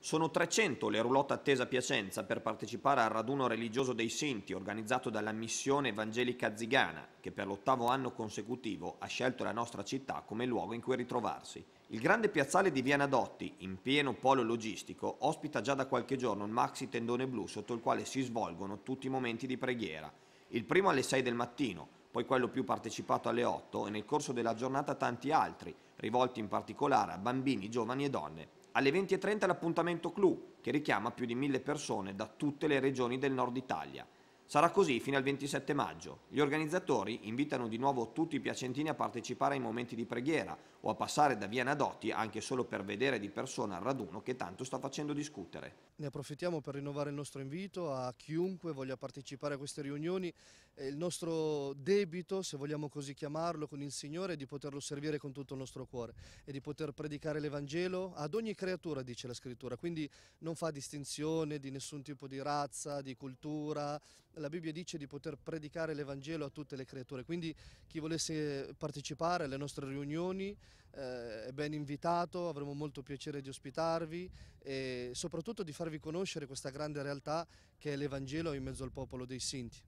Sono 300 le roulotte attese a Piacenza per partecipare al raduno religioso dei Sinti organizzato dalla missione evangelica zigana che per l'ottavo anno consecutivo ha scelto la nostra città come luogo in cui ritrovarsi. Il grande piazzale di Via Dotti, in pieno polo logistico, ospita già da qualche giorno il maxi tendone blu sotto il quale si svolgono tutti i momenti di preghiera. Il primo alle 6 del mattino, poi quello più partecipato alle 8 e nel corso della giornata tanti altri, rivolti in particolare a bambini, giovani e donne. Alle 20.30 l'appuntamento Clou, che richiama più di mille persone da tutte le regioni del nord Italia. Sarà così fino al 27 maggio. Gli organizzatori invitano di nuovo tutti i piacentini a partecipare ai momenti di preghiera o a passare da Via Nadotti anche solo per vedere di persona il raduno che tanto sta facendo discutere. Ne approfittiamo per rinnovare il nostro invito a chiunque voglia partecipare a queste riunioni. Eh, il nostro debito, se vogliamo così chiamarlo, con il Signore è di poterlo servire con tutto il nostro cuore e di poter predicare l'Evangelo ad ogni creatura, dice la Scrittura. Quindi non fa distinzione di nessun tipo di razza, di cultura, la Bibbia dice di poter predicare l'Evangelo a tutte le creature, quindi chi volesse partecipare alle nostre riunioni eh, è ben invitato, avremo molto piacere di ospitarvi e soprattutto di farvi conoscere questa grande realtà che è l'Evangelo in mezzo al popolo dei Sinti.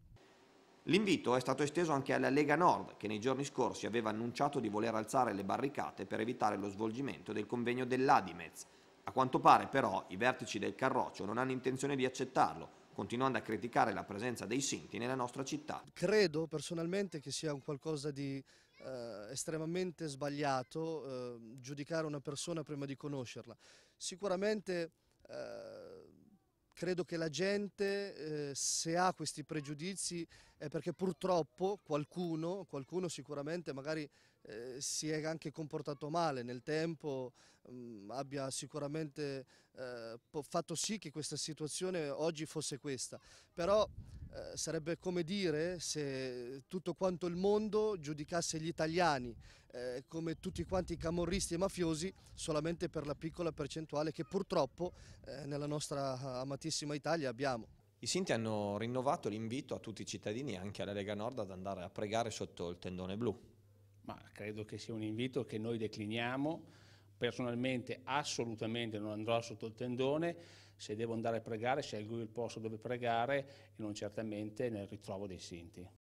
L'invito è stato esteso anche alla Lega Nord, che nei giorni scorsi aveva annunciato di voler alzare le barricate per evitare lo svolgimento del convegno dell'Adimez. A quanto pare però i vertici del Carroccio non hanno intenzione di accettarlo, continuando a criticare la presenza dei sinti nella nostra città. Credo personalmente che sia un qualcosa di eh, estremamente sbagliato eh, giudicare una persona prima di conoscerla. Sicuramente eh, credo che la gente eh, se ha questi pregiudizi è perché purtroppo qualcuno, qualcuno sicuramente magari eh, si è anche comportato male nel tempo, mh, mm, abbia sicuramente eh, fatto sì che questa situazione oggi fosse questa, però eh, sarebbe come dire se tutto quanto il mondo giudicasse gli italiani eh, come tutti quanti i camorristi e mafiosi solamente per la piccola percentuale che purtroppo eh, nella nostra eh, amatissima Italia abbiamo. I Sinti hanno rinnovato l'invito a tutti i cittadini e anche alla Lega Nord ad andare a pregare sotto il tendone blu. Ma credo che sia un invito che noi decliniamo personalmente assolutamente non andrò sotto il tendone, se devo andare a pregare scelgo il posto dove pregare e non certamente nel ritrovo dei sinti.